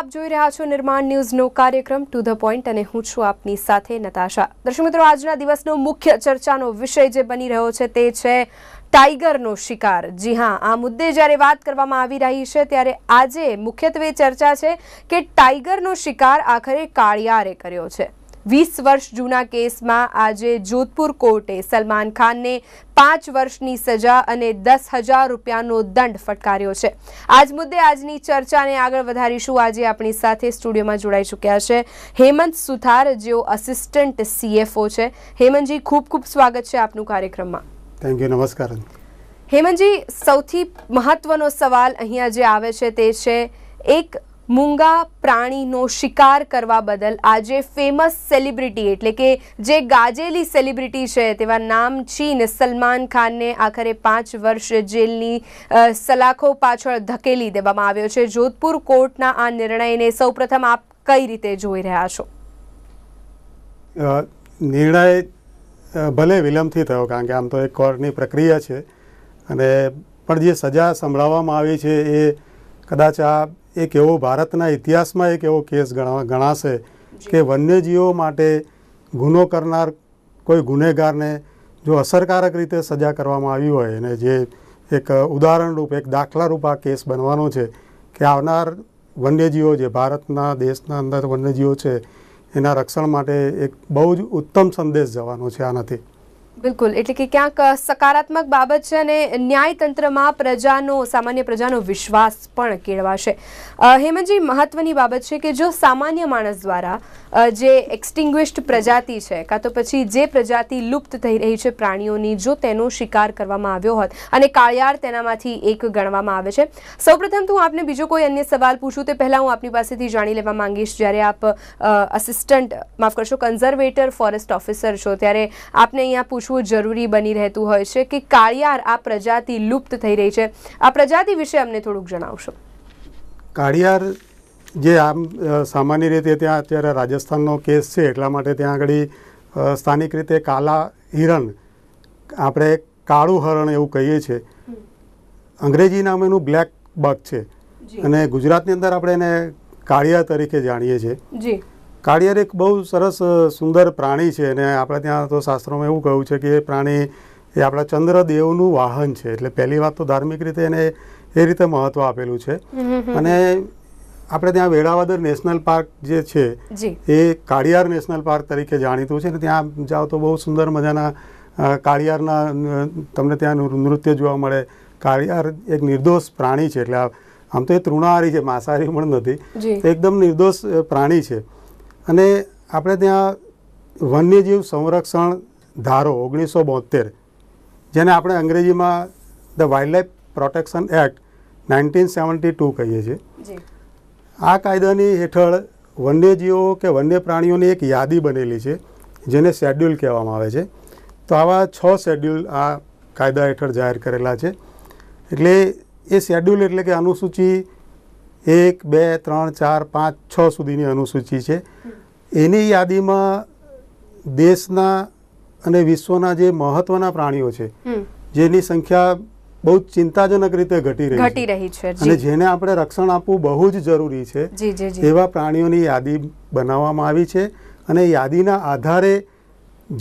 આપ જોઈ રહ્યા છો નિર્માણ ન્યૂઝનો કાર્યક્રમ ટુ ધ પોઈન્ટ અને હું છું આપની સાથે નતાશા દર્શક મિત્રો આજના દિવસનો મુખ્ય ચર્ચાનો વિષય જે બની રહ્યો છે તે છે ટાઈગરનો શિકાર જી હા આ મુદ્દે જ્યારે વાત કરવામાં આવી રહી છે ત્યારે આજે મુખ્યત્વે ચર્ચા છે કે ટાઈગરનો શિકાર આખરે કાળિયારે કર્યો છે વીસ વર્ષ જૂના કેસમાં આજે જોધપુર કોર્ટે સલમાન ખાનને પાંચ વર્ષની સજા અને દસ હજાર રૂપિયાનો દંડ ફટકાર્યો છે આજ મુદ્દે આજની ચર્ચાને આગળ વધારીશું આજે આપણી સાથે સ્ટુડિયોમાં જોડાઈ ચૂક્યા છે હેમંત સુથાર જેઓ અસિસ્ટન્ટ સીએફઓ છે હેમંતજી ખૂબ ખૂબ સ્વાગત છે આપનું કાર્યક્રમમાં થેન્ક યુ નમસ્કાર હેમંતજી સૌથી મહત્વનો સવાલ અહીંયા જે આવે છે તે છે એક મૂંગા પ્રાણીનો શિકાર કરવા બદલ આજે ફેમસ સેલિબ્રિટી એટલે કે જે ગાજેલી સેલિબ્રિટી છે તેવા નામચીન સલમાન ખાનને આખરે પાંચ વર્ષ જેલની સલાખો પાછળ ધકેલી દેવામાં આવ્યો છે જોધપુર કોર્ટના આ નિર્ણયને સૌપ્રથમ આપ કઈ રીતે જોઈ રહ્યા છો નિર્ણય ભલે વિલંબથી થયો કારણ કે આમ તો એક કોર્ટની પ્રક્રિયા છે અને પણ જે સજા સંભળાવવામાં આવી છે એ કદાચ આ એક એવો ભારતના ઇતિહાસમાં એક એવો કેસ ગણાશે કે વન્યજીવો માટે ગુનો કરનાર કોઈ ગુનેગારને જો અસરકારક રીતે સજા કરવામાં આવી હોય અને જે એક ઉદાહરણરૂપ એક દાખલારૂપ આ કેસ બનવાનો છે કે આવનાર વન્યજીવો જે ભારતના દેશના અંદર વન્યજીવો છે એના રક્ષણ માટે એક બહુ જ ઉત્તમ સંદેશ જવાનો છે આનાથી બિલકુલ એટલે કે ક્યાંક સકારાત્મક બાબત છે અને ન્યાયતંત્રમાં પ્રજાનો સામાન્ય પ્રજાનો વિશ્વાસ પણ કેળવાશે હેમંતજી મહત્વની બાબત છે કે જો સામાન્ય માણસ દ્વારા જે એક્સટિંગ્વિશ્ડ પ્રજાતિ છે કાં તો પછી જે પ્રજાતિ લુપ્ત થઈ રહી છે પ્રાણીઓની જો તેનો શિકાર કરવામાં આવ્યો હોત અને કાળિયાર તેનામાંથી એક ગણવામાં આવે છે સૌપ્રથમ તો હું આપને બીજો કોઈ અન્ય સવાલ પૂછું તે પહેલાં હું આપની પાસેથી જાણી લેવા માંગીશ જ્યારે આપ અસિસ્ટન્ટ માફ કરશો કન્ઝર્વેટર ફોરેસ્ટ ઓફિસર છો ત્યારે આપને અહીંયા પૂછવું પૂછવું જરૂરી બની રહેતું હોય છે કે કાળિયાર આ પ્રજાતિ લુપ્ત થઈ રહી છે આ પ્રજાતિ વિશે અમને થોડુંક જણાવશો કાળિયાર જે આમ સામાન્ય રીતે ત્યાં અત્યારે રાજસ્થાનનો કેસ છે એટલા માટે ત્યાં આગળ સ્થાનિક રીતે કાલા હિરણ આપણે કાળું હરણ એવું કહીએ છીએ અંગ્રેજી નામ એનું બ્લેક બક છે અને ગુજરાતની અંદર આપણે એને કાળિયા તરીકે જાણીએ છીએ કાળિયાર એક બહુ સરસ સુંદર પ્રાણી છે અને આપણે ત્યાં તો શાસ્ત્રોમાં એવું કહ્યું છે કે એ પ્રાણી એ આપણા ચંદ્રદેવનું વાહન છે એટલે પહેલી વાત તો ધાર્મિક રીતે એને એ રીતે મહત્ત્વ આપેલું છે અને આપણે ત્યાં વેળાવદર નેશનલ પાર્ક જે છે એ કાળિયાર નેશનલ પાર્ક તરીકે જાણીતું છે અને ત્યાં જાઓ તો બહુ સુંદર મજાના કાળિયારના તમને ત્યાં નૃત્ય જોવા મળે કાળિયાર એક નિર્દોષ પ્રાણી છે એટલે આમ તો એ તૃણાહારી છે માંસાહારી પણ નથી એકદમ નિર્દોષ પ્રાણી છે અને આપણે ત્યાં વન્યજીવ સંરક્ષણ ધારો ઓગણીસો બોતેર જેને આપણે અંગ્રેજીમાં the wildlife protection act nineteen seventy two કહીએ છીએ આ કાયદાની હેઠળ વન્યજીવો કે વન્ય પ્રાણીઓની એક યાદી બનેલી છે જેને શેડ્યુલ કહેવામાં આવે છે તો આવા છ શેડ્યુલ આ કાયદા હેઠળ જાહેર કરેલા છે એટલે એ શેડ્યુલ એટલે કે અનુસૂચિ એક બે ત્રણ ચાર પાંચ છ સુધીની અનુસૂચિ છે એની યાદીમાં દેશના અને વિશ્વના જે મહત્વના પ્રાણીઓ છે જેની સંખ્યા બહુ ચિંતાજનક રીતે ઘટી રહી ઘટી રહી છે અને જેને આપણે રક્ષણ આપવું બહુ જ જરૂરી છે એવા પ્રાણીઓની યાદી બનાવવામાં આવી છે અને યાદીના આધારે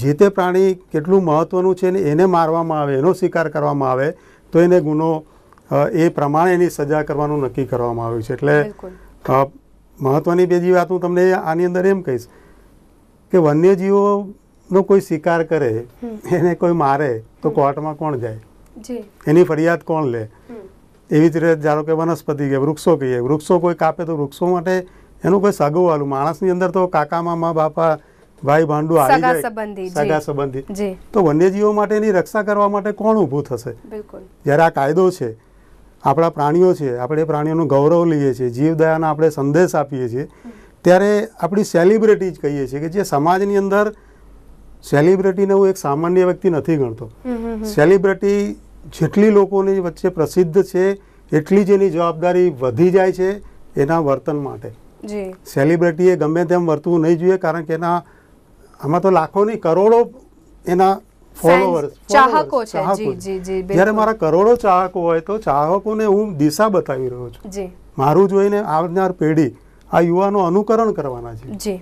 જે તે પ્રાણી કેટલું મહત્વનું છે ને એને મારવામાં આવે એનો શિકાર કરવામાં આવે તો એને ગુનો એ પ્રમાણે એની સજા કરવાનું નક્કી કરવામાં આવ્યું છે એટલે મહત્ત્વની બીજી વાત હું તમને આની અંદર એમ કહીશ કે વન્યજીવોનો કોઈ શિકાર કરે એને કોઈ મારે તો કોર્ટમાં કોણ જાય એની ફરિયાદ કોણ લે એવી જ રીતે ધારો કે વનસ્પતિ કે વૃક્ષો કહીએ વૃક્ષો કોઈ કાપે તો વૃક્ષો માટે એનું કોઈ સગવડ માણસની અંદર તો કાકા મામા બાપા ભાઈ ભાંડુ આવી જાય સગા સંબંધી તો વન્યજીવો માટેની રક્ષા કરવા માટે કોણ ઊભું થશે જ્યારે આ કાયદો છે આપણા પ્રાણીઓ છે આપણે પ્રાણીઓનું ગૌરવ લઈએ છીએ જીવદયાનો આપણે સંદેશ આપીએ છીએ ત્યારે આપણી સેલિબ્રિટી જ કહીએ છીએ કે જે સમાજની અંદર સેલિબ્રિટીને હું એક સામાન્ય વ્યક્તિ નથી ગણતો સેલિબ્રિટી જેટલી લોકોની વચ્ચે પ્રસિદ્ધ છે એટલી જ એની જવાબદારી વધી જાય છે એના વર્તન માટે સેલિબ્રિટીએ ગમે તેમ વર્તવું નહીં જોઈએ કારણ કે એના આમાં તો લાખોની કરોડો એના ફોલોઅર્સ ચાહકો છે જી જી જી જ્યારે મારા કરોડો ચાહકો હોય તો ચાહકોને હું દિશા બતાવી રહ્યો છું જી મારું જોઈને આવનાર પેઢી આ યુવાનો અનુકરણ કરવાના છે જી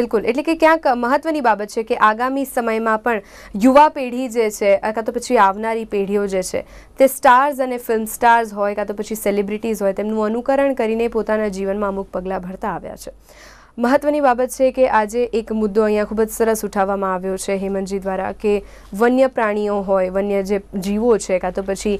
બિલકુલ એટલે કે ક્યાંક મહત્વની બાબત છે કે આગામી સમયમાં પણ યુવા પેઢી જે છે કાં તો પછી આવનારી પેઢીઓ જે છે તે સ્ટાર્સ અને ફિલ્મ સ્ટાર્સ હોય કાં તો પછી સેલિબ્રિટીઝ હોય તેમનું અનુકરણ કરીને પોતાના જીવનમાં અમુક પગલાં ભરતા આવ્યા છે મહત્વની બાબત છે કે આજે એક મુદ્દો અહીંયા ખૂબ જ સરસ ઉઠાવવામાં આવ્યો છે હેમંતજી દ્વારા કે વન્ય પ્રાણીઓ હોય વન્ય જે જીવો છે કાં તો પછી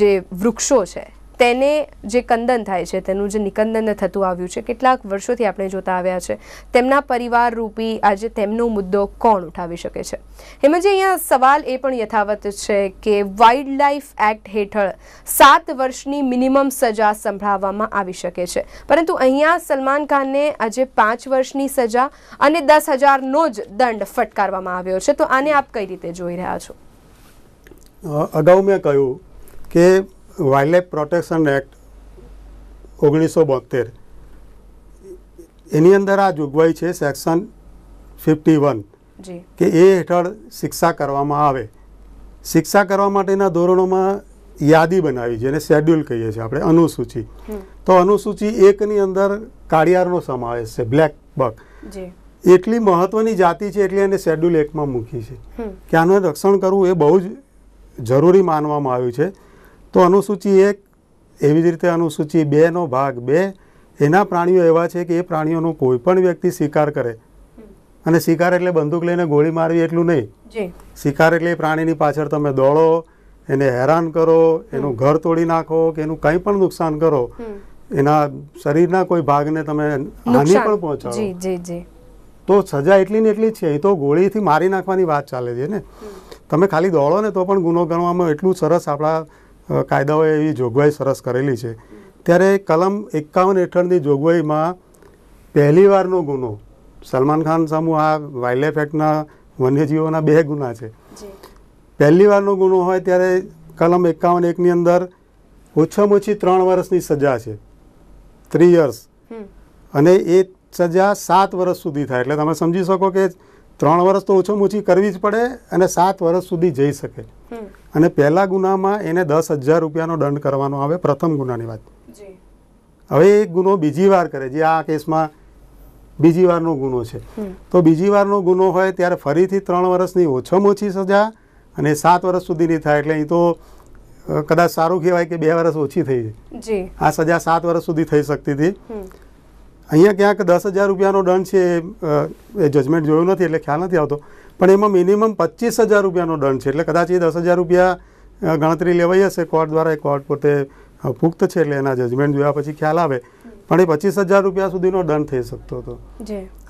જે વૃક્ષો છે તેને જે કંદન થાય છે તેનું જે નિકંદન થતું આવ્યું છે કેટલાક વર્ષોથી આપણે જોતા આવ્યા છે તેમના પરિવાર રૂપી આજે તેમનો મુદ્દો કોણ ઉઠાવી શકે છે હેમજી અહીંયા સવાલ એ પણ યથાવત છે કે વાઇલ્ડ લાઇફ એક્ટ હેઠળ સાત વર્ષની મિનિમમ સજા સંભળાવવામાં આવી શકે છે પરંતુ અહીંયા સલમાન ખાનને આજે પાંચ વર્ષની સજા અને દસ હજારનો જ દંડ ફટકારવામાં આવ્યો છે તો આને આપ કઈ રીતે જોઈ રહ્યા છો અગાઉ મેં કહ્યું કે વાઇલ્ડલાઇફ પ્રોટેક્શન એક્ટ ઓગણીસો બોતેર એની અંદર આ જોગવાઈ છે સેક્શન ફિફ્ટી વન કે એ હેઠળ શિક્ષા કરવામાં આવે શિક્ષા કરવા માટેના ધોરણોમાં યાદી બનાવી જેને શેડ્યુલ કહીએ છીએ આપણે અનુસૂચિ તો અનુસૂચિ એકની અંદર કાળિયારનો સમાવેશ છે બ્લેક બક એટલી મહત્વની જાતિ છે એટલે એને શેડ્યુલ એકમાં મૂકી છે કે આનું રક્ષણ કરવું એ બહુ જ જરૂરી માનવામાં આવ્યું છે તો અનુસૂચિ એક એવી જ રીતે અનુસૂચિ બેનો ભાગ બે એના પ્રાણીઓ એવા છે કે એ પ્રાણીઓનો કોઈ પણ વ્યક્તિ શિકાર કરે અને શિકાર એટલે બંદૂક લઈને ગોળી મારવી એટલું નહીં શિકાર એટલે પ્રાણીની પાછળ તમે દોડો એને હેરાન કરો એનું ઘર તોડી નાખો કે એનું કંઈ પણ નુકસાન કરો એના શરીરના કોઈ ભાગને તમે હાનિ પણ પહોંચાડો તો સજા એટલી ને એટલી જ છે એ તો ગોળીથી મારી નાખવાની વાત ચાલે છે ને તમે ખાલી દોડો ને તો પણ ગુનો ગણવામાં એટલું સરસ આપણા કાયદાઓએ એવી જોગવાઈ સરસ કરેલી છે ત્યારે કલમ એકાવન હેઠળની જોગવાઈમાં પહેલીવારનો ગુનો સલમાન ખાન સામુ આ વાઇલ્ડ લાઇફ એક્ટના વન્યજીવોના બે ગુના છે પહેલીવારનો ગુનો હોય ત્યારે કલમ એકાવન એકની અંદર ઓછામાં ઓછી ત્રણ વર્ષની સજા છે થ્રી યર્સ અને એ સજા સાત વર્ષ સુધી થાય એટલે તમે સમજી શકો કે ત્રણ વર્ષ તો ઓછામાં ઓછી કરવી જ પડે અને સાત વર્ષ સુધી જઈ શકે અને પહેલા ગુનામાં એને દસ હજાર રૂપિયાનો દંડ કરવાનો આવે પ્રથમ ગુનાની વાત હવે એ ગુનો બીજી વાર કરે જે આ કેસમાં બીજી વારનો ગુનો છે તો બીજી વારનો ગુનો હોય ત્યારે ફરીથી ત્રણ વર્ષની ઓછામાં ઓછી સજા અને સાત વર્ષ સુધીની થાય એટલે અહીં તો કદાચ સારું કહેવાય કે બે વર્ષ ઓછી થઈ જાય આ સજા સાત વર્ષ સુધી થઈ શકતી હતી અહીંયા ક્યાંક દસ હજાર રૂપિયાનો દંડ છે એ જજમેન્ટ જોયું નથી એટલે ખ્યાલ નથી આવતો પણ એમાં મિનિમમ પચીસ હજાર રૂપિયાનો દંડ છે એટલે કદાચ એ દસ હજાર રૂપિયા ગણતરી લેવાઈ હશે કોર્ટ દ્વારા એ કોર્ટ પોતે પુખ્ત છે એટલે એના જજમેન્ટ જોયા પછી ખ્યાલ આવે પણ એ પચીસ હજાર રૂપિયા સુધીનો દંડ થઈ શકતો હતો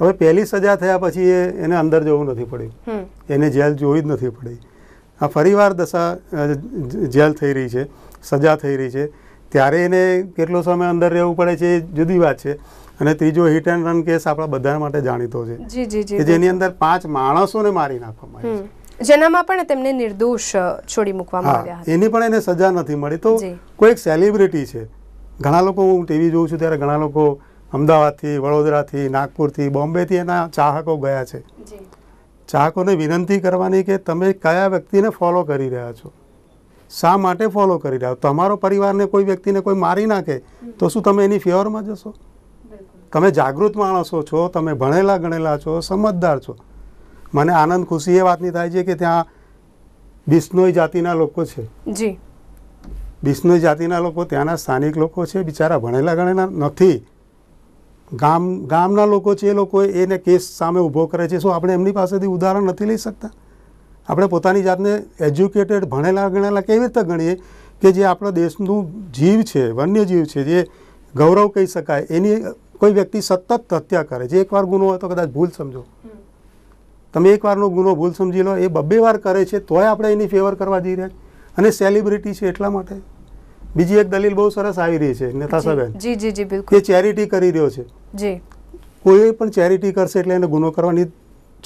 હવે પહેલી સજા થયા પછી એ એને અંદર જવું નથી પડ્યું એને જેલ જોવી જ નથી પડી આ ફરીવાર દશા જેલ થઈ રહી છે સજા થઈ રહી છે ત્યારે એને કેટલો સમય અંદર રહેવું પડે છે એ જુદી વાત છે અને ત્રીજો હિટ એન્ડ રન કેસ આપણા બધા માટે જાણીતો છે કે જેની અંદર પાંચ માણસોને મારી નાખવામાં આવી જેનામાં પણ તેમને નિર્દોષ છોડી મૂકવામાં આવ્યા એની પણ એને સજા નથી મળી તો કોઈક સેલિબ્રિટી છે ઘણા લોકો હું ટીવી જોઉં છું ત્યારે ઘણા લોકો અમદાવાદથી વડોદરાથી નાગપુરથી બોમ્બેથી એના ચાહકો ગયા છે ચાહકોને વિનંતી કરવાની કે તમે કયા વ્યક્તિને ફોલો કરી રહ્યા છો શા માટે ફોલો કરી રહ્યા તમારો પરિવારને કોઈ વ્યક્તિને કોઈ મારી નાખે તો શું તમે એની ફેવરમાં જશો તમે જાગૃત માણસો છો તમે ભણેલા ગણેલા છો સમજદાર છો મને આનંદ ખુશી એ વાતની થાય છે કે ત્યાં બિશ્નોઈ જાતિના લોકો છે જી બિશ્નોઈ જાતિના લોકો ત્યાંના સ્થાનિક લોકો છે બિચારા ભણેલા ગણેલા નથી ગામ ગામના લોકો છે એ લોકો એને કેસ સામે ઊભો કરે છે શું આપણે એમની પાસેથી ઉદાહરણ નથી લઈ શકતા આપણે પોતાની જાતને એજ્યુકેટેડ ભણેલા ગણેલા કેવી રીતે ગણીએ કે જે આપણા દેશનું જીવ છે વન્યજીવ છે જે ગૌરવ કહી શકાય એની કોઈ વ્યક્તિ સતત હત્યા કરે જે એકવાર ગુનો હોય તો કદાચ ભૂલ સમજો તમે એકવારનો ગુનો ભૂલ સમજી લો એ બબ્બે વાર કરે છે તોય આપણે એની ફેવર કરવા જઈ રહ્યા અને સેલિબ્રિટી છે એટલા માટે બીજી એક દલીલ બહુ સરસ આવી રહી છે નેતા સાહેબ જી જી જી બિલકુલ એ ચેરિટી કરી રહ્યો છે જી કોઈ પણ ચેરિટી કરશે એટલે એને ગુનો કરવાની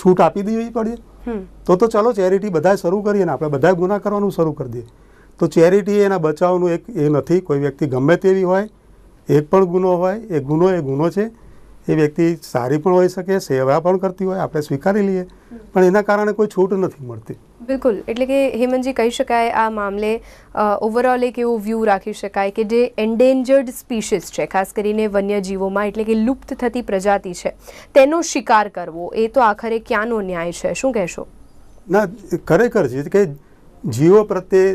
છૂટ આપી દેવી પડે તો તો ચાલો ચેરિટી બધા શરૂ કરીએ ને આપણે બધા ગુના કરવાનું શરૂ કરી દઈએ તો ચેરિટી એના બચાવનું એક એ નથી કોઈ વ્યક્તિ ગમે તેવી હોય એક પણ ગુનો હોય એ ગુનો એ ગુનો છે એ વ્યક્તિ સારી પણ હોઈ શકે સેવા પણ કરતી હોય આપણે સ્વીકારી લઈએ પણ એના કારણે કોઈ છૂટ નથી મળતી બિલકુલ એટલે કે હેમંતજી કહી શકાય આ મામલે ઓવરઓલ એક એવો વ્યૂ રાખી શકાય કે જે એન્ડેન્જર્ડ સ્પીશીસ છે ખાસ કરીને વન્યજીવોમાં એટલે કે લુપ્ત થતી પ્રજાતિ છે તેનો શિકાર કરવો એ તો આખરે ક્યાંનો ન્યાય છે શું કહેશો ના ખરેખર છે કે જીવો પ્રત્યે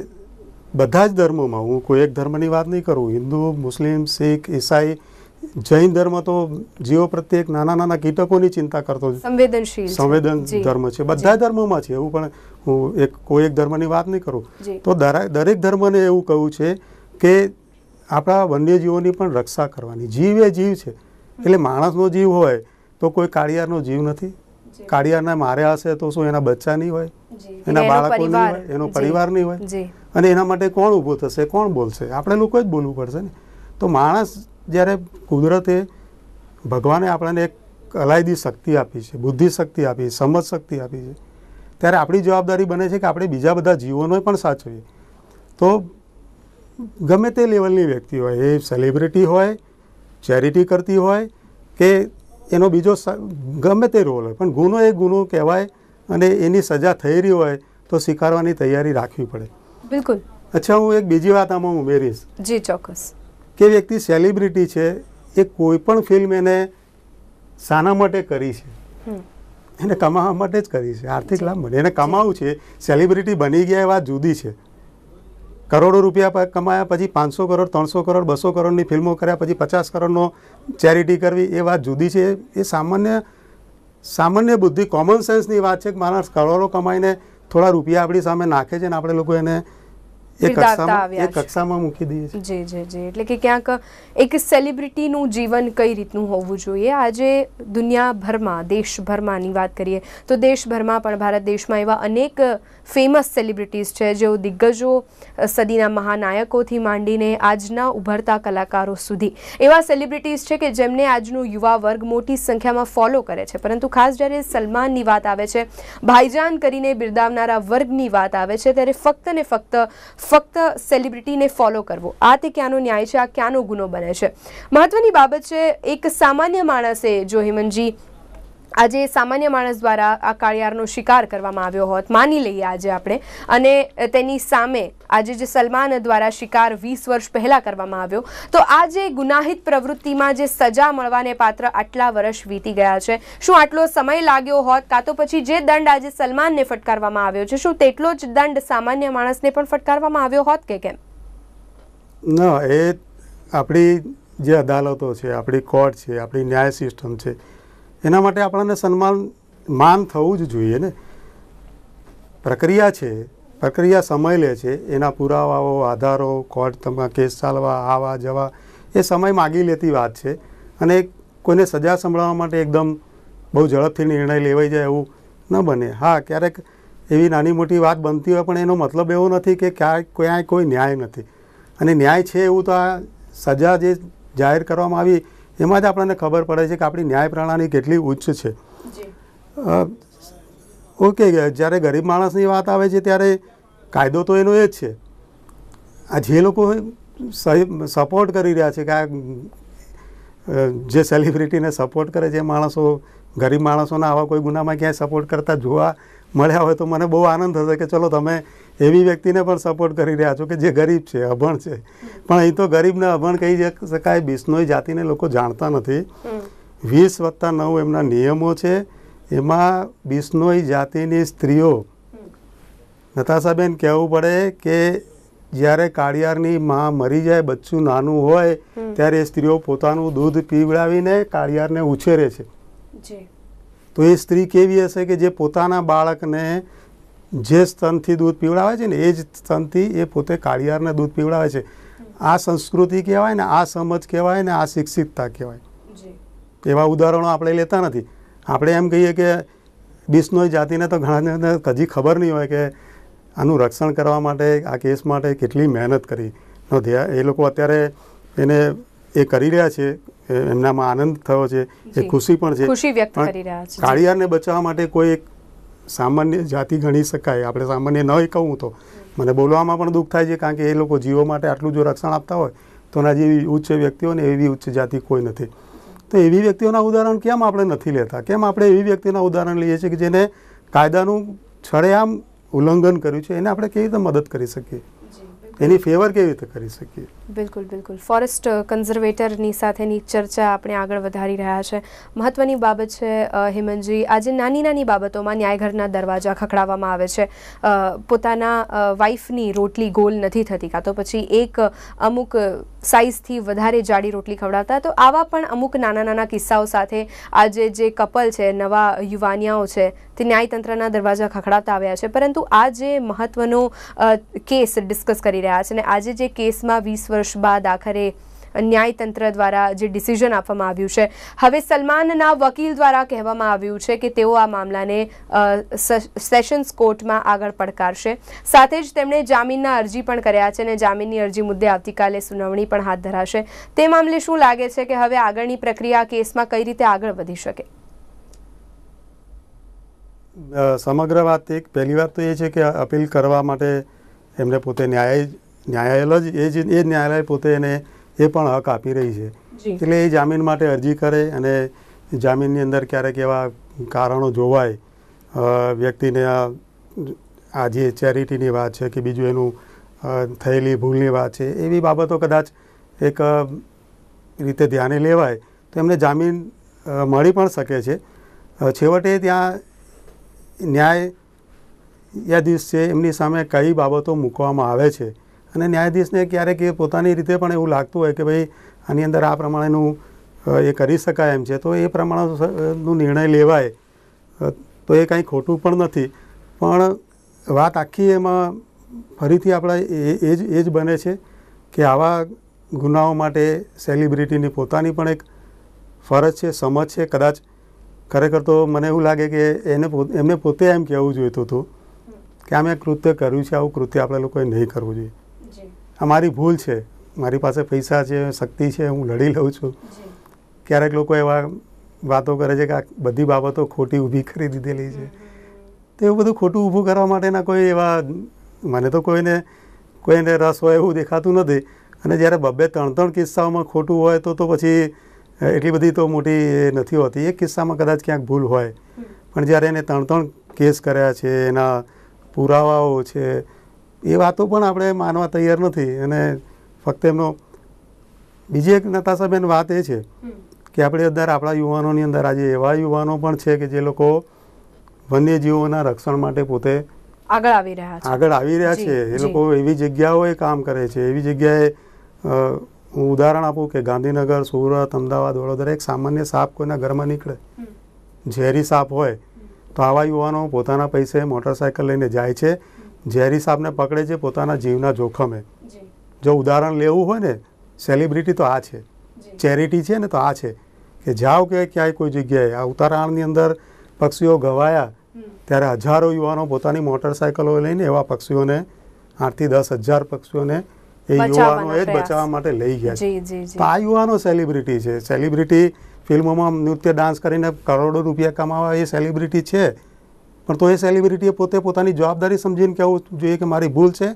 બધા જ ધર્મોમાં હું કોઈ એક ધર્મની વાત નહીં કરું હિન્દુ મુસ્લિમ શીખ ઈસાઈ જૈન ધર્મ તો જીવો પ્રત્યે એક નાના નાના કીટકોની ચિંતા કરતો સંવેદનશીલ સંવેદન ધર્મ છે બધા ધર્મોમાં છે એવું પણ હું એક કોઈ એક ધર્મની વાત નહીં કરું તો દરેક ધર્મને એવું કહ્યું છે કે આપણા વન્યજીવોની પણ રક્ષા કરવાની જીવ એ જીવ છે એટલે માણસનો જીવ હોય તો કોઈ કાળિયારનો જીવ નથી કાળિયારને માર્યા હશે તો શું એના બચ્ચા નહીં હોય એના બાળકો નહીં હોય એનો પરિવાર નહીં હોય અને એના માટે કોણ ઊભું થશે કોણ બોલશે આપણે લોકો જ બોલવું પડશે ને તો માણસ જ્યારે કુદરતે ભગવાને આપણને એક અલાયદી શક્તિ આપી છે બુદ્ધિ શક્તિ આપી છે સમજ શક્તિ આપી છે ત્યારે આપણી જવાબદારી બને છે કે આપણે બીજા બધા જીવોને પણ સાચવીએ તો ગમે તે લેવલની વ્યક્તિ હોય એ સેલિબ્રિટી હોય ચેરિટી કરતી હોય કે એનો બીજો ગમે તે રોલ હોય પણ ગુનો એ ગુનો કહેવાય અને એની સજા થઈ રહી હોય તો સ્વીકારવાની તૈયારી રાખવી પડે બિલકુલ અચ્છા હું એક બીજી વાત આમાં ઉમેરીશ જી ચોક્કસ કે વ્યક્તિ સેલિબ્રિટી છે એ કોઈ પણ ફિલ્મ એને શાના માટે કરી છે એને કમાવા માટે જ કરી છે આર્થિક લાભ મળે એને કમાવું છે સેલિબ્રિટી બની ગયા એ વાત જુદી છે કરોડો રૂપિયા કમાયા પછી પાંચસો કરોડ ત્રણસો કરોડ બસો કરોડની ફિલ્મો કર્યા પછી પચાસ કરોડનો ચેરિટી કરવી એ વાત જુદી છે એ સામાન્ય સામાન્ય બુદ્ધિ કોમન સેન્સની વાત છે કે માણસ કરોડો કમાઈને થોડા રૂપિયા આપણી સામે નાખે છે ને આપણે લોકો એને ક્યાંક એક સેલિબ્રિટીનું જીવન કઈ રીતનું હોવું જોઈએ આજે દુનિયાભરમાં દેશભરમાંની વાત કરીએ તો દેશભરમાં પણ ભારત દેશમાં એવા અનેક ફેમસ સેલિબ્રિટીઝ છે જેઓ દિગ્ગજો સદીના મહાનાયકોથી માંડીને આજના ઉભરતા કલાકારો સુધી એવા સેલિબ્રિટીઝ છે કે જેમને આજનો યુવા વર્ગ મોટી સંખ્યામાં ફોલો કરે છે પરંતુ ખાસ જ્યારે સલમાનની વાત આવે છે ભાઈજાન કરીને બિરદાવનારા વર્ગની વાત આવે છે ત્યારે ફક્ત ને ફક્ત ફક્ત સેલિબ્રિટીને ફોલો કરવો આ તે ક્યાંનો ન્યાય છે આ ક્યાંનો ગુનો બને છે મહત્વની બાબત છે એક સામાન્ય માણસે જો હેમંતજી આજે સામાન્ય માણસ દ્વારા આ કાળિયારનો શિકાર કરવામાં આવ્યો હોત માની લઈએ આજે આપણે અને તેની સામે આજે જે સલમાન દ્વારા શિકાર વીસ વર્ષ પહેલાં કરવામાં આવ્યો તો આજે ગુનાહિત પ્રવૃત્તિમાં જે સજા મળવાને પાત્ર આટલા વર્ષ વીતી ગયા છે શું આટલો સમય લાગ્યો હોત કાં તો પછી જે દંડ આજે સલમાનને ફટકારવામાં આવ્યો છે શું તેટલો જ દંડ સામાન્ય માણસને પણ ફટકારવામાં આવ્યો હોત કે કેમ ના એ આપણી જે અદાલતો છે આપણી કોર્ટ છે આપણી ન્યાય સિસ્ટમ છે એના માટે આપણને સન્માન માન થવું જ જોઈએ ને પ્રક્રિયા છે પ્રક્રિયા સમય લે છે એના પુરાવાઓ આધારો કોર્ટ તમારા કેસ ચાલવા આવા જવા એ સમય માગી લેતી વાત છે અને કોઈને સજા સંભળાવવા માટે એકદમ બહુ ઝડપથી નિર્ણય લેવાઈ જાય એવું ન બને હા ક્યારેક એવી નાની મોટી વાત બનતી હોય પણ એનો મતલબ એવો નથી કે ક્યાંય ક્યાંય કોઈ ન્યાય નથી અને ન્યાય છે એવું તો આ સજા જે જાહેર કરવામાં આવી એમાં જ આપણને ખબર પડે છે કે આપણી ન્યાય પ્રણાલી કેટલી ઉચ્ચ છે ઓકે જ્યારે ગરીબ માણસની વાત આવે છે ત્યારે કાયદો તો એનો એ જ છે આ જે લોકો સપોર્ટ કરી રહ્યા છે કે આ જે સેલિબ્રિટીને સપોર્ટ કરે છે માણસો ગરીબ માણસોના આવા કોઈ ગુનામાં ક્યાંય સપોર્ટ કરતા જોવા મળ્યા હોય તો મને બહુ આનંદ થશે કે ચલો તમે એવી વ્યક્તિને પણ સપોર્ટ કરી રહ્યા છો કે જે ગરીબ છે અભણ છે પણ અહીં તો ગરીબને અભણ કહી શકાય બિશ્નોઈ જાતિને લોકો જાણતા નથી વીસ વત્તા નવ એમના નિયમો છે એમાં બિસ્નોઈ જાતિની સ્ત્રીઓ નતાશાબેન કહેવું પડે કે જ્યારે કાળિયારની મા મરી જાય બચ્ચું નાનું હોય ત્યારે એ સ્ત્રીઓ પોતાનું દૂધ પીવડાવીને કાળિયારને ઉછેરે છે તો એ સ્ત્રી કેવી હશે કે જે પોતાના બાળકને જે સ્તનથી દૂધ પીવડાવે છે ને એ જ સ્તનથી એ પોતે કાળિયારને દૂધ પીવડાવે છે આ સંસ્કૃતિ કહેવાય ને આ સમજ કહેવાય ને આ શિક્ષિતતા કહેવાય એવા ઉદાહરણો આપણે લેતા નથી આપણે એમ કહીએ કે બિસ્નોઈ જાતિને તો ઘણાને કજી ખબર નહીં હોય કે આનું રક્ષણ કરવા માટે આ કેસ માટે કેટલી મહેનત કરી નથી એ લોકો અત્યારે એને એ કરી રહ્યા છે એમનામાં આનંદ થયો છે એ ખુશી પણ છે કાળિયારને બચાવવા માટે કોઈ એક સામાન્ય જાતિ ગણી શકાય આપણે સામાન્ય ન કહું તો મને બોલવામાં પણ દુઃખ થાય છે કારણ કે એ લોકો જીવો માટે આટલું જો રક્ષણ આપતા હોય તો એના જેવી ઉચ્ચ વ્યક્તિઓને એવી ઉચ્ચ જાતિ કોઈ નથી તો એવી વ્યક્તિઓના ઉદાહરણ કેમ આપણે નથી લેતા કેમ આપણે એવી વ્યક્તિના ઉદાહરણ લઈએ છીએ કે જેને કાયદાનું છળેઆમ ઉલ્લંઘન કર્યું છે એને આપણે કેવી રીતે મદદ કરી શકીએ એની ફેવર કેવી રીતે કરી શકીએ બિલકુલ બિલકુલ ફોરેસ્ટ કન્ઝર્વેટરની સાથેની ચર્ચા આપણે આગળ વધારી રહ્યા છે મહત્વની બાબત છે હેમંતજી આજે નાની નાની બાબતોમાં ન્યાયઘરના દરવાજા ખખડાવવામાં આવે છે પોતાના વાઈફની રોટલી ગોલ નથી થતી કાં તો પછી એક અમુક સાઇઝથી વધારે જાડી રોટલી ખવડાવતા તો આવા પણ અમુક નાના નાના કિસ્સાઓ સાથે આજે જે કપલ છે નવા યુવાનિયાઓ છે તે ન્યાયતંત્રના દરવાજા ખખડાતા આવ્યા છે પરંતુ આ જે મહત્વનો કેસ ડિસ્કસ કરી રહ્યા છે અને આજે જે કેસમાં વીસ વર્ષ બાદ આખરે ન્યાયતંત્ર દ્વારા જે ડિસિઝન આપવામાં આવ્યું છે હવે સલમાનના વકીલ દ્વારા કહેવામાં આવ્યું છે કે તેઓ આ મામલાને સેશન્સ કોર્ટમાં આગળ પડકારશે સાથે જ તેમણે જામીનના અરજી પણ કર્યા છે અને જામીનની અરજી મુદ્દે આવતીકાલે સુનાવણી પણ હાથ ધરાશે તે મામલે શું લાગે છે કે હવે આગળની પ્રક્રિયા કેસમાં કઈ રીતે આગળ વધી શકે સમગ્ર વાત એક પહેલી વાત તો એ છે કે અપીલ કરવા માટે એમને પોતે ન્યાય ન્યાયાલય જ એ જ એ ન્યાયાલય પોતે એને એ પણ હક આપી રહી છે એટલે એ જામીન માટે અરજી કરે અને જામીનની અંદર ક્યારેક એવા કારણો જોવાય વ્યક્તિને આ જે ચેરિટીની વાત છે કે બીજું એનું થયેલી ભૂલની વાત છે એવી બાબતો કદાચ એક રીતે ધ્યાને લેવાય તો એમને જામીન મળી પણ શકે છે છેવટે ત્યાં ન્યાય ન્યાયાધીશ છે એમની સામે કઈ બાબતો મૂકવામાં આવે છે અને ન્યાયાધીશને ક્યારેક એ પોતાની રીતે પણ એવું લાગતું હોય કે ભાઈ આની અંદર આ પ્રમાણેનું એ કરી શકાય એમ છે તો એ પ્રમાણેનું નિર્ણય લેવાય તો એ કંઈ ખોટું પણ નથી પણ વાત આખી એમાં ફરીથી આપણા એ જ એ જ બને છે કે આવા ગુનાઓ માટે સેલિબ્રિટીની પોતાની પણ એક ફરજ છે સમજ છે કદાચ ખરેખર તો મને એવું લાગે કે એને એમને પોતે એમ કહેવું જોઈતું હતું કે આ મેં કૃત્ય કર્યું છે આવું કૃત્ય આપણે લોકોએ નહીં કરવું જોઈએ આ મારી ભૂલ છે મારી પાસે પૈસા છે શક્તિ છે હું લડી લઉં છું ક્યારેક લોકો એવા વાતો કરે છે કે આ બધી બાબતો ખોટી ઊભી કરી દીધેલી છે તો એવું બધું ખોટું ઊભું કરવા માટેના કોઈ એવા મને તો કોઈને કોઈને રસ હોય એવું દેખાતું નથી અને જ્યારે બબ્બે ત્રણ ત્રણ કિસ્સાઓમાં ખોટું હોય તો તો પછી એટલી બધી તો મોટી નથી હોતી એક કિસ્સામાં કદાચ ક્યાંક ભૂલ હોય પણ જ્યારે એને ત્રણ ત્રણ કેસ કર્યા છે એના પુરાવાઓ છે એ વાતો પણ આપણે માનવા તૈયાર નથી અને ફક્ત એમનો બીજી એક નતાશાબેન વાત એ છે કે આપણે અંદર આપણા યુવાનોની અંદર આજે એવા યુવાનો પણ છે કે જે લોકો વન્યજીવોના રક્ષણ માટે પોતે આગળ આવી રહ્યા આગળ આવી રહ્યા છે એ લોકો એવી જગ્યાઓએ કામ કરે છે એવી જગ્યાએ હું ઉદાહરણ આપું કે ગાંધીનગર સુરત અમદાવાદ વડોદરા એક સામાન્ય સાપ કોઈના ઘરમાં નીકળે ઝેરી સાપ હોય તો આવા યુવાનો પોતાના પૈસે મોટરસાયકલ લઈને જાય છે ઝેરી સાપને પકડે છે પોતાના જીવના જોખમે જો ઉદાહરણ લેવું હોય ને સેલિબ્રિટી તો આ છે ચેરિટી છે ને તો આ છે કે જાઓ કે ક્યાંય કોઈ જગ્યાએ આ ઉત્તરાયણની અંદર પક્ષીઓ ગવાયા ત્યારે હજારો યુવાનો પોતાની મોટરસાઇકલો લઈને એવા પક્ષીઓને આઠથી દસ હજાર પક્ષીઓને એ યુવાનો એ જ બચાવવા માટે લઈ ગયા છે તો આ યુવાનો સેલિબ્રિટી છે સેલિબ્રિટી ફિલ્મોમાં નૃત્ય ડાન્સ કરીને કરોડો રૂપિયા કમાવા એ સેલિબ્રિટી છે પણ તો એ સેલિબ્રિટીએ પોતે પોતાની જવાબદારી સમજીને કહેવું જોઈએ કે મારી ભૂલ છે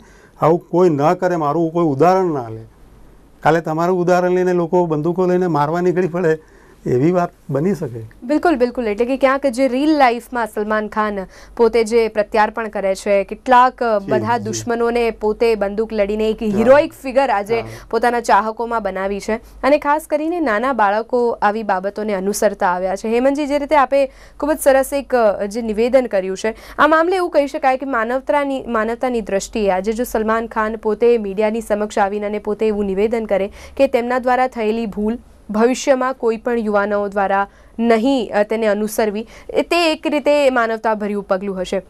આવું કોઈ ન કરે મારું કોઈ ઉદાહરણ ના લે કાલે તમારું ઉદાહરણ લઈને લોકો બંદૂકો લઈને મારવા નીકળી પડે એવી વાત બની શકે બિલકુલ બિલકુલ એટલે કે ક્યાંક જે રીલ લાઈફમાં સલમાન ખાન પોતે જે પ્રત્યાર્પણ કરે છે કેટલાક બધા દુશ્મનોને પોતે બંદૂક લડીને એક હિરોઇક ફિગર આજે પોતાના ચાહકોમાં બનાવી છે અને ખાસ કરીને નાના બાળકો આવી બાબતોને અનુસરતા આવ્યા છે હેમંતજી જે રીતે આપે ખૂબ જ સરસ એક જે નિવેદન કર્યું છે આ મામલે એવું કહી શકાય કે માનવતાની માનવતાની દ્રષ્ટિએ આજે જો સલમાન ખાન પોતે મીડિયાની સમક્ષ આવીને અને પોતે એવું નિવેદન કરે કે તેમના દ્વારા થયેલી ભૂલ ભવિષ્યમાં કોઈ પણ યુવાનો દ્વારા નહીં તેને અનુસરવી તે એક રીતે માનવતાભર્યું પગલું હશે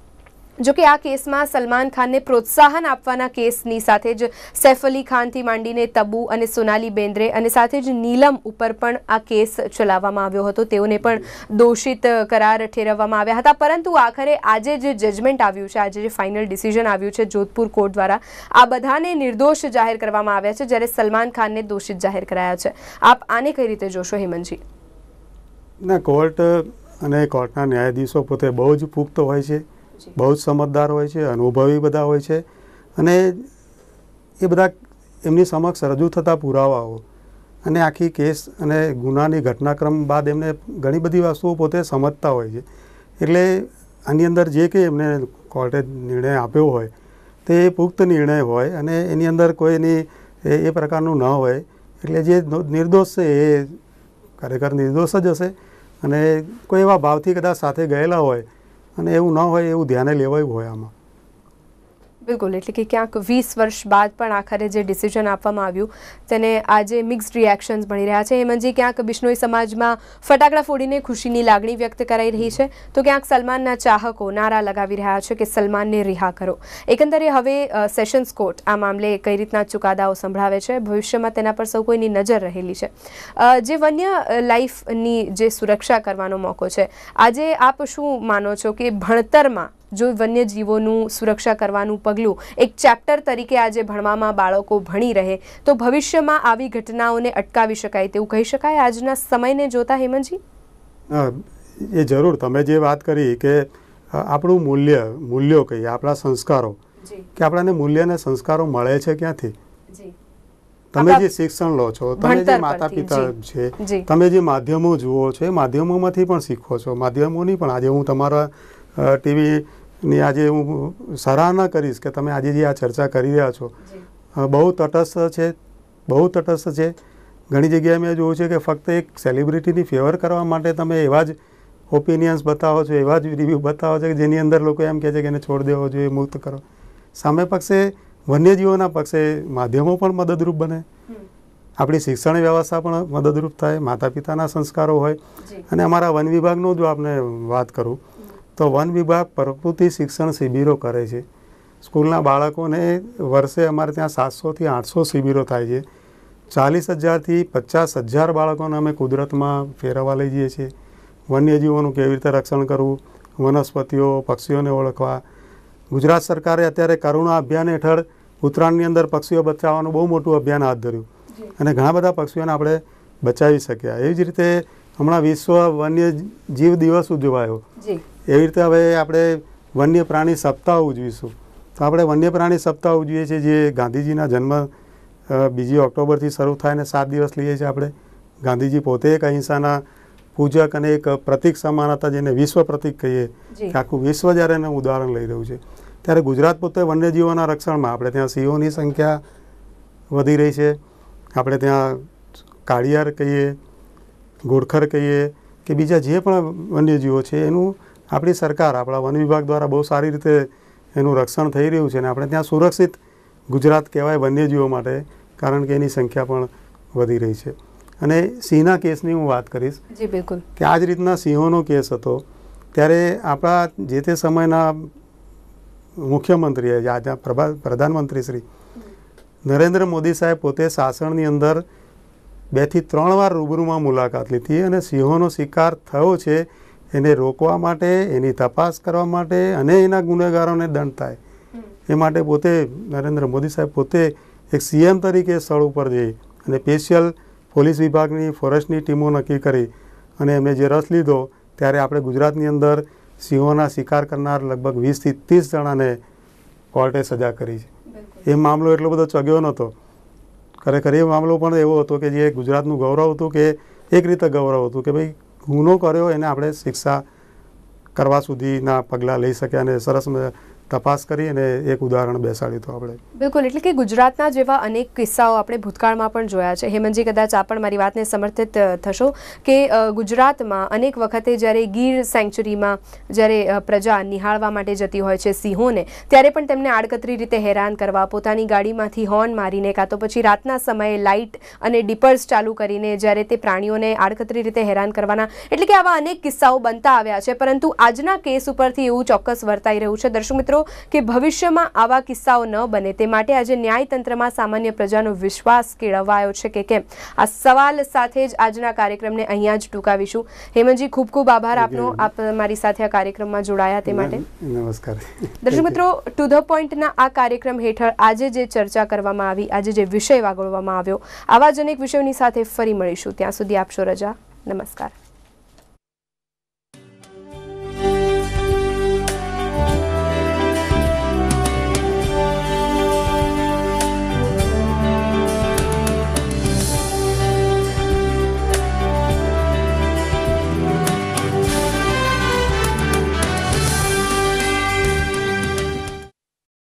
જોકે આ કેસમાં સલમાન ખાનને પ્રોત્સાહન આપવાના કેસની સાથે જ સૈફ અલી ખાનથી માંડીને તબુ અને સોનાલી બેન્દ્રે અને સાથે જ નીલમ ઉપર પણ આ કેસ ચલાવવામાં આવ્યો હતો તેઓને પણ દોષિત કરાર ઠેરવવામાં આવ્યા હતા પરંતુ આખરે આજે જે જજમેન્ટ આવ્યું છે આજે જે ફાઇનલ ડિસિઝન આવ્યું છે જોધપુર કોર્ટ દ્વારા આ બધાને નિર્દોષ જાહેર કરવામાં આવ્યા છે જ્યારે સલમાન ખાનને દોષિત જાહેર કરાયા છે આપ આને કઈ રીતે જોશો હેમંતજી ના કોર્ટ અને કોર્ટના ન્યાયાધીશો પોતે બહુ જ પુખ્ત હોય છે બહુ જ સમજદાર હોય છે અનુભવી બધા હોય છે અને એ બધા એમની સમક્ષ રજૂ થતા પુરાવાઓ અને આખી કેસ અને ગુનાની ઘટનાક્રમ બાદ એમને ઘણી બધી વસ્તુઓ પોતે સમજતા હોય છે એટલે આની અંદર જે કંઈ એમને કોર્ટે નિર્ણય આપ્યો હોય તે પુખ્ત નિર્ણય હોય અને એની અંદર કોઈની એ પ્રકારનું ન હોય એટલે જે નિર્દોષ છે એ ખરેખર નિર્દોષ જ હશે અને કોઈ એવા ભાવથી કદાચ સાથે ગયેલા હોય અને એવું ન હોય એવું ધ્યાને લેવાયું હોય આમાં બિલકુલ એટલે કે ક્યાંક વીસ વર્ષ બાદ પણ આખરે જે ડિસિઝન આપવામાં આવ્યું તેને આજે મિક્સ્ડ રિએક્શન્સ બની રહ્યા છે હેમંતજી ક્યાંક બિશ્નોઈ સમાજમાં ફટાકડા ફોડીને ખુશીની લાગણી વ્યક્ત કરાઈ રહી છે તો ક્યાંક સલમાનના ચાહકો નારા લગાવી રહ્યા છે કે સલમાનને રિહા કરો એકંદરે હવે સેશન્સ કોર્ટ આ મામલે કઈ રીતના ચુકાદાઓ સંભળાવે છે ભવિષ્યમાં તેના પર સૌ કોઈની નજર રહેલી છે જે વન્ય લાઈફની જે સુરક્ષા કરવાનો મોકો છે આજે આપ શું માનો છો કે ભણતરમાં જો વન્યજીવોનું સુરક્ષા કરવાનું પગલું એક ચેપ્ટર તરીકે આજે ભણવામાં બાળકો ભણી રહે તો ભવિષ્યમાં આવી ઘટનાઓને અટકાવી શકાય તેવું કહી શકાય આજના સમયને જોતા હેમંતજી એ જરૂર તમે જે વાત કરી કે આપણું મૂલ્ય મૂલ્યો કહીએ આપણા સંસ્કારો કે આપણાને મૂલ્ય અને સંસ્કારો મળે છે ક્યાંથી તમે જે શિક્ષણ લો છો તમે જે માતા પિતા છે તમે જે માધ્યમો જુઓ છો એ માધ્યમોમાંથી પણ શીખો છો માધ્યમોની પણ આજે હું તમારા ટીવી ની આજે હું સરાહના કરીશ કે તમે આજે જે આ ચર્ચા કરી રહ્યા છો બહુ તટસ્થ છે બહુ તટસ્થ છે ઘણી જગ્યાએ મેં જોયું છે કે ફક્ત એક સેલિબ્રિટીની ફેવર કરવા માટે તમે એવા જ ઓપિનિયન્સ બતાવો છો એવા જ રિવ્યૂ બતાવો છો કે જેની અંદર લોકો એમ કહે છે કે એને છોડ દેવો જોઈએ મુક્ત કરો સામે પક્ષે વન્યજીવોના પક્ષે માધ્યમો પણ મદદરૂપ બને આપણી શિક્ષણ વ્યવસ્થા પણ મદદરૂપ થાય માતા પિતાના સંસ્કારો હોય અને અમારા વન વિભાગનું જો આપણે વાત કરું તો વન વિભાગ પ્રકૃતિ શિક્ષણ શિબિરો કરે છે સ્કૂલના બાળકોને વર્ષે અમારે ત્યાં સાતસોથી આઠસો શિબિરો થાય છે ચાલીસ હજારથી પચાસ હજાર બાળકોને અમે કુદરતમાં ફેરવવા લઈ જઈએ છીએ વન્યજીવોનું કેવી રીતે રક્ષણ કરવું વનસ્પતિઓ પક્ષીઓને ઓળખવા ગુજરાત સરકારે અત્યારે કરુણા અભિયાન હેઠળ ઉત્તરાયણની અંદર પક્ષીઓ બચાવવાનું બહુ મોટું અભિયાન હાથ ધર્યું અને ઘણા બધા પક્ષીઓને આપણે બચાવી શક્યા એવી જ રીતે હમણાં વિશ્વ વન્ય જીવ દિવસ ઉજવાયો એવી રીતે હવે આપણે વન્ય પ્રાણી સપ્તાહ ઉજવીશું તો આપણે વન્ય પ્રાણી સપ્તાહ ઉજવીએ છીએ જે ગાંધીજીના જન્મ બીજી ઓક્ટોબરથી શરૂ થાય અને સાત દિવસ લઈએ છીએ આપણે ગાંધીજી પોતે એક અહિંસાના પૂજક અને એક પ્રતિક સમાન હતા જેને વિશ્વ પ્રતિક કહીએ કે આખું વિશ્વ જ્યારે એનું ઉદાહરણ લઈ રહ્યું છે ત્યારે ગુજરાત પોતે વન્યજીવોના રક્ષણમાં આપણે ત્યાં સિંહોની સંખ્યા વધી રહી છે આપણે ત્યાં કાળિયાર કહીએ ગોળખર કહીએ કે બીજા જે પણ વન્યજીવો છે એનું આપણી સરકાર આપણા વન વિભાગ દ્વારા બહુ સારી રીતે એનું રક્ષણ થઈ રહ્યું છે અને આપણે ત્યાં સુરક્ષિત ગુજરાત કહેવાય વન્યજીવો માટે કારણ કે એની સંખ્યા પણ વધી રહી છે અને સિંહના કેસની હું વાત કરીશ જી બિલકુલ કે આ જ રીતના સિંહોનો કેસ હતો ત્યારે આપણા જે તે સમયના મુખ્યમંત્રી પ્રભા પ્રધાનમંત્રી શ્રી નરેન્દ્ર મોદી સાહેબ પોતે શાસનની અંદર બેથી ત્રણ વાર રૂબરૂમાં મુલાકાત લીધી અને સિંહોનો શિકાર થયો છે એને રોકવા માટે એની તપાસ કરવા માટે અને એના ગુનેગારોને દંડ થાય એ માટે પોતે નરેન્દ્ર મોદી સાહેબ પોતે એક સીએમ તરીકે સ્થળ ઉપર જઈ અને સ્પેશિયલ પોલીસ વિભાગની ફોરેસ્ટની ટીમો નક્કી કરી અને એમણે જે રસ લીધો ત્યારે આપણે ગુજરાતની અંદર સિંહોના શિકાર કરનાર લગભગ વીસથી ત્રીસ જણાને કોર્ટે સજા કરી છે એ મામલો એટલો બધો ચગ્યો નહોતો ખરેખર એ મામલો પણ એવો હતો કે જે ગુજરાતનું ગૌરવ હતું કે એક રીતે ગૌરવ હતું કે ભાઈ ગુનો કર્યો એને આપણે શિક્ષા કરવા સુધીના પગલાં લઈ શક્યા અને સરસ તપાસ કરી અને એક ઉદાહરણ બેસાડ્યું હતું આપણે બિલકુલ એટલે કે ગુજરાતના જેવા અનેક કિસ્સાઓ આપણે ભૂતકાળમાં પણ જોયા છે હેમંતજી કદાચ આ પણ મારી વાતને સમર્થિત થશો કે ગુજરાતમાં અનેક વખતે જ્યારે ગીર સેન્ચુરીમાં જ્યારે પ્રજા નિહાળવા માટે જતી હોય છે સિંહોને ત્યારે પણ તેમને આડકતરી રીતે હેરાન કરવા પોતાની ગાડીમાંથી હોર્ન મારીને કાં તો પછી રાતના સમયે લાઇટ અને ડીપર્સ ચાલુ કરીને જ્યારે તે પ્રાણીઓને આડકતરી રીતે હેરાન કરવાના એટલે કે આવા અનેક કિસ્સાઓ બનતા આવ્યા છે પરંતુ આજના કેસ ઉપરથી એવું ચોક્કસ વર્તાઈ રહ્યું છે દર્શક મિત્રો કે ભવિષ્યમાં આવા કિસ્સાઓ ન બને તે માટે આજે ન્યાયતંત્રમાં સામાન્ય પ્રજાનો વિશ્વાસ કેળવાયો છે કે કેમ આ સવાલ સાથે જ આજના કાર્યક્રમને અહીંયા જ ટૂંકાવીશું હેમંતજી ખૂબ ખૂબ આભાર આપનો આપ મારી સાથે આ કાર્યક્રમમાં જોડાયા તે માટે નમસ્કાર દર્શક મિત્રો ટુ ધ પોઈન્ટના આ કાર્યક્રમ હેઠળ આજે જે ચર્ચા કરવામાં આવી આજે જે વિષય વાગોળવામાં આવ્યો આવા જ અનેક વિષયોની સાથે ફરી મળીશું ત્યાં સુધી આપશો રજા નમસ્કાર